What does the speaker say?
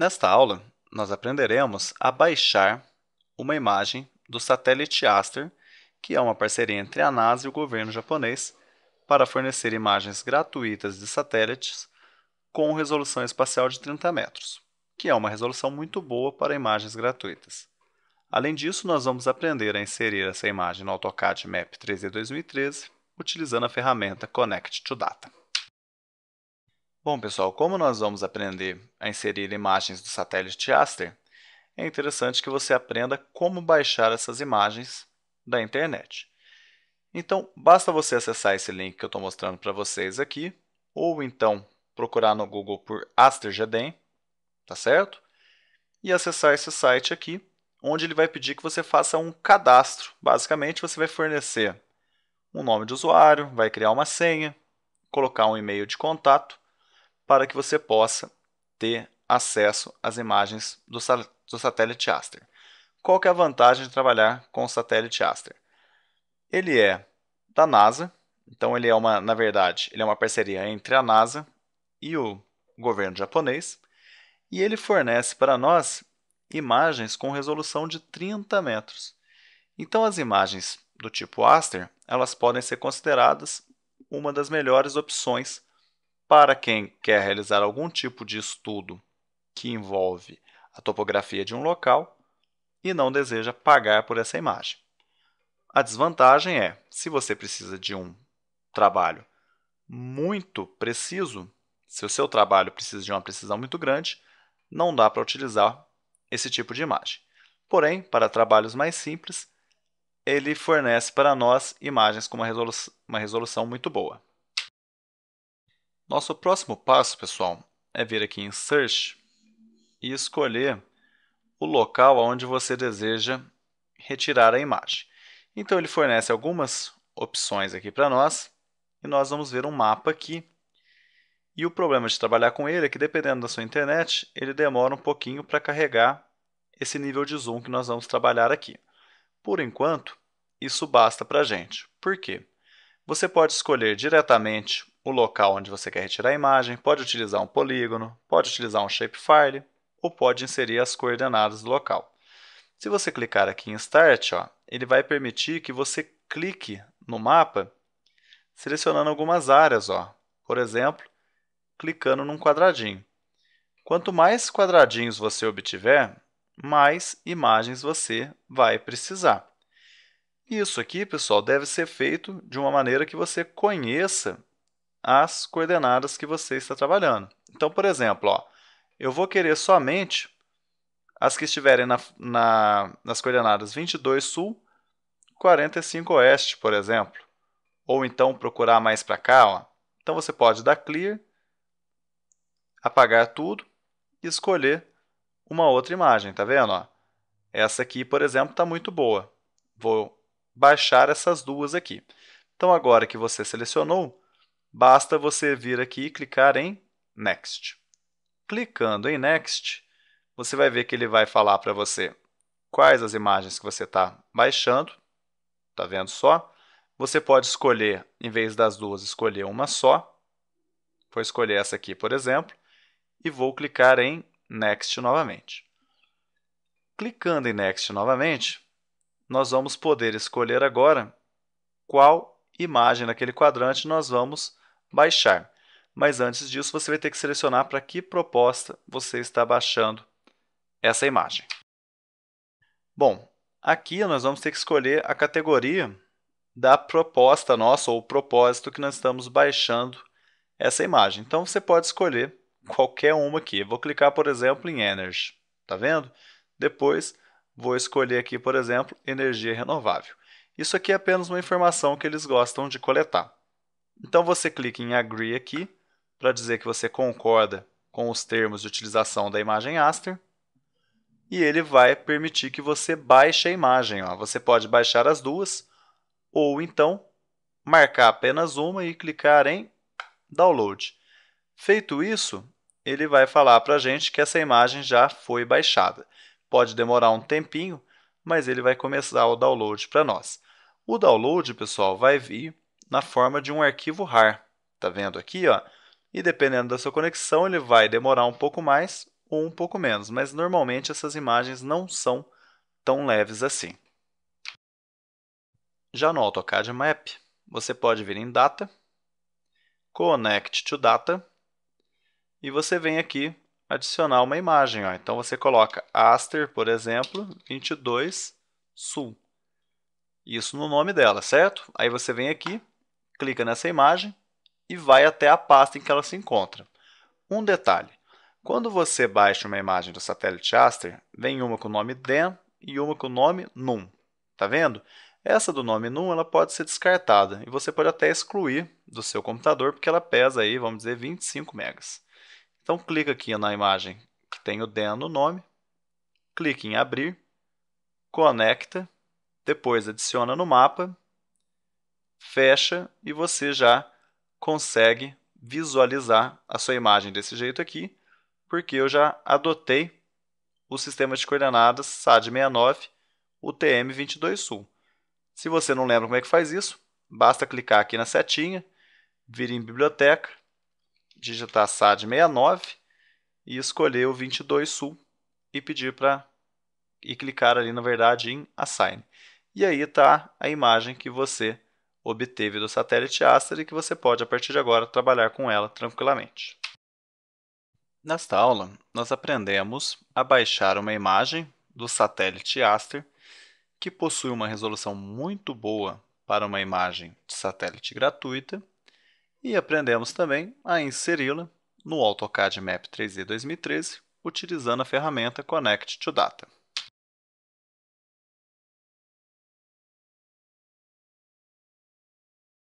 Nesta aula, nós aprenderemos a baixar uma imagem do satélite Aster, que é uma parceria entre a NASA e o governo japonês para fornecer imagens gratuitas de satélites com resolução espacial de 30 metros, que é uma resolução muito boa para imagens gratuitas. Além disso, nós vamos aprender a inserir essa imagem no AutoCAD Map 3D 2013 utilizando a ferramenta Connect to Data. Bom, pessoal, como nós vamos aprender a inserir imagens do satélite Aster, é interessante que você aprenda como baixar essas imagens da internet. Então, basta você acessar esse link que eu estou mostrando para vocês aqui, ou então procurar no Google por Aster GDEM, tá certo? E acessar esse site aqui, onde ele vai pedir que você faça um cadastro. Basicamente, você vai fornecer um nome de usuário, vai criar uma senha, colocar um e-mail de contato para que você possa ter acesso às imagens do, do satélite Aster. Qual é a vantagem de trabalhar com o satélite Aster? Ele é da NASA, então ele é uma, na verdade, ele é uma parceria entre a NASA e o governo japonês, e ele fornece para nós imagens com resolução de 30 metros. Então as imagens do tipo Aster, elas podem ser consideradas uma das melhores opções para quem quer realizar algum tipo de estudo que envolve a topografia de um local e não deseja pagar por essa imagem. A desvantagem é, se você precisa de um trabalho muito preciso, se o seu trabalho precisa de uma precisão muito grande, não dá para utilizar esse tipo de imagem. Porém, para trabalhos mais simples, ele fornece para nós imagens com uma resolução, uma resolução muito boa. Nosso próximo passo, pessoal, é vir aqui em Search e escolher o local onde você deseja retirar a imagem. Então, ele fornece algumas opções aqui para nós e nós vamos ver um mapa aqui. E o problema de trabalhar com ele é que, dependendo da sua internet, ele demora um pouquinho para carregar esse nível de zoom que nós vamos trabalhar aqui. Por enquanto, isso basta para a gente. Por quê? Você pode escolher diretamente o local onde você quer retirar a imagem, pode utilizar um polígono, pode utilizar um shapefile ou pode inserir as coordenadas do local. Se você clicar aqui em Start, ó, ele vai permitir que você clique no mapa selecionando algumas áreas. Ó. Por exemplo, clicando num quadradinho. Quanto mais quadradinhos você obtiver, mais imagens você vai precisar. Isso aqui, pessoal, deve ser feito de uma maneira que você conheça as coordenadas que você está trabalhando. Então, por exemplo, ó, eu vou querer somente as que estiverem na, na, nas coordenadas 22 sul, 45 oeste, por exemplo. Ou então procurar mais para cá. Ó. Então você pode dar clear, apagar tudo e escolher uma outra imagem, tá vendo? Ó? Essa aqui, por exemplo, está muito boa. Vou baixar essas duas aqui. Então agora que você selecionou, Basta você vir aqui e clicar em Next. Clicando em Next, você vai ver que ele vai falar para você quais as imagens que você está baixando. Está vendo só? Você pode escolher, em vez das duas, escolher uma só. Vou escolher essa aqui, por exemplo, e vou clicar em Next novamente. Clicando em Next novamente, nós vamos poder escolher agora qual imagem naquele quadrante nós vamos baixar. Mas antes disso, você vai ter que selecionar para que proposta você está baixando essa imagem. Bom, aqui nós vamos ter que escolher a categoria da proposta nossa ou o propósito que nós estamos baixando essa imagem. Então você pode escolher qualquer uma aqui. vou clicar, por exemplo, em Energy. Tá vendo? Depois vou escolher aqui, por exemplo, energia renovável. Isso aqui é apenas uma informação que eles gostam de coletar. Então você clica em Agree aqui para dizer que você concorda com os termos de utilização da imagem Aster e ele vai permitir que você baixe a imagem. Ó. Você pode baixar as duas ou então marcar apenas uma e clicar em Download. Feito isso, ele vai falar para a gente que essa imagem já foi baixada. Pode demorar um tempinho, mas ele vai começar o download para nós. O download, pessoal, vai vir na forma de um arquivo RAR. Tá vendo aqui, ó? E dependendo da sua conexão, ele vai demorar um pouco mais ou um pouco menos, mas normalmente essas imagens não são tão leves assim. Já no AutoCAD Map, você pode vir em Data, Connect to Data, e você vem aqui adicionar uma imagem. Ó. Então você coloca Aster, por exemplo, 22 Sul. Isso no nome dela, certo? Aí você vem aqui clica nessa imagem e vai até a pasta em que ela se encontra. Um detalhe, quando você baixa uma imagem do satélite Aster, vem uma com o nome DEM e uma com o nome NUM. Tá vendo? Essa do nome NUM ela pode ser descartada e você pode até excluir do seu computador porque ela pesa aí, vamos dizer, 25 megas. Então clica aqui na imagem que tem o DEM no nome, clique em abrir, conecta, depois adiciona no mapa fecha e você já consegue visualizar a sua imagem desse jeito aqui, porque eu já adotei o sistema de coordenadas SAD69 UTM22Sul. Se você não lembra como é que faz isso, basta clicar aqui na setinha, vir em biblioteca, digitar SAD69 e escolher o 22Sul e pedir para e clicar ali na verdade em assign. E aí está a imagem que você obteve do satélite Aster e que você pode, a partir de agora, trabalhar com ela tranquilamente. Nesta aula, nós aprendemos a baixar uma imagem do satélite Aster, que possui uma resolução muito boa para uma imagem de satélite gratuita, e aprendemos também a inseri-la no AutoCAD Map 3D 2013 utilizando a ferramenta Connect to Data.